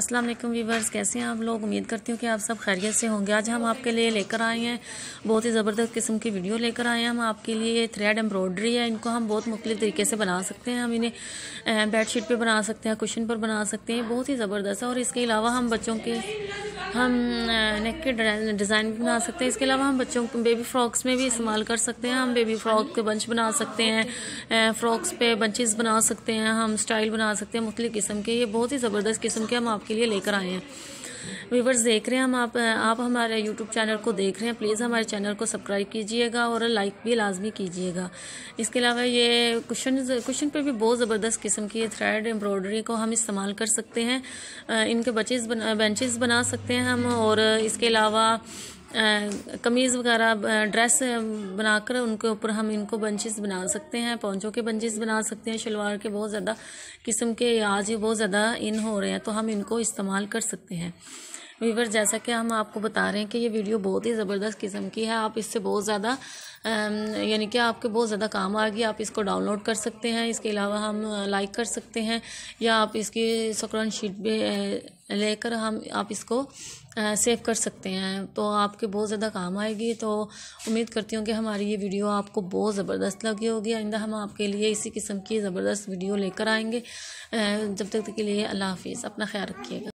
अस्सलाम वालेकुम कैसे हैं आप लोग उम्मीद करती हूँ कि आप सब खैरियत से होंगे आज हम आपके लिए लेकर आए हैं बहुत ही ज़बरदस्त किस्म की वीडियो लेकर आए हैं हम आपके लिए ये थ्रेड एम्ब्रॉयडरी है इनको हम बहुत मुख्तलि तरीके से बना सकते हैं हम इन्हें बेड शीट पर बना सकते हैं कुशन पर बना सकते हैं बहुत ही ज़बरदस्त है और इसके अलावा हम बच्चों के हम नेक के डिज़ाइन भी बना सकते हैं इसके अलावा हम बच्चों को बेबी फ्रॉक्स में भी इस्तेमाल कर सकते हैं हम बेबी फ्रॉक के बंच बना सकते हैं फ्रॉक्स पे बंचेस बना सकते हैं हम स्टाइल बना सकते हैं मुख्तलि किस्म के ये बहुत ही ज़बरदस्त किस्म के हम आपके लिए लेकर आए हैं व्यूवर्स देख रहे हैं हम आप आप हमारे यूट्यूब चैनल को देख रहे हैं प्लीज़ हमारे चैनल को सब्सक्राइब कीजिएगा और लाइक भी लाजमी कीजिएगा इसके अलावा ये क्वेश्चन क्वेश्चन पर भी बहुत ज़बरदस्त किस्म की थ्रेड एम्ब्रॉयडरी को हम इस्तेमाल कर सकते हैं इनके बचेज बेंचेज बेंचेस बना सकते हैं हम और इसके अलावा कमीज़ वगैरह ड्रेस बनाकर उनके ऊपर हम इनको बंचेस बना सकते हैं पौचों के बंचेस बना सकते हैं शलवार के बहुत ज़्यादा किस्म के आज बहुत ज़्यादा इन हो रहे हैं तो हम इनको इस्तेमाल कर सकते हैं वीवर जैसा कि हम आपको बता रहे हैं कि ये वीडियो बहुत ही ज़बरदस्त किस्म की है आप इससे बहुत ज़्यादा यानी कि आपके बहुत ज़्यादा काम आएगी आप इसको डाउनलोड कर सकते हैं इसके अलावा हम लाइक कर सकते हैं या आप इसकी सक्रन शीट भी लेकर हम आप इसको सेव कर सकते हैं तो आपके बहुत ज़्यादा काम आएगी तो उम्मीद करती हूँ कि हमारी ये वीडियो आपको बहुत ज़बरदस्त लगी होगी आइंदा हम आपके लिए इसी किस्म की ज़बरदस्त वीडियो लेकर आएंगे जब तक के लिए अल्लाह हाफिज़ अपना ख्याल रखिएगा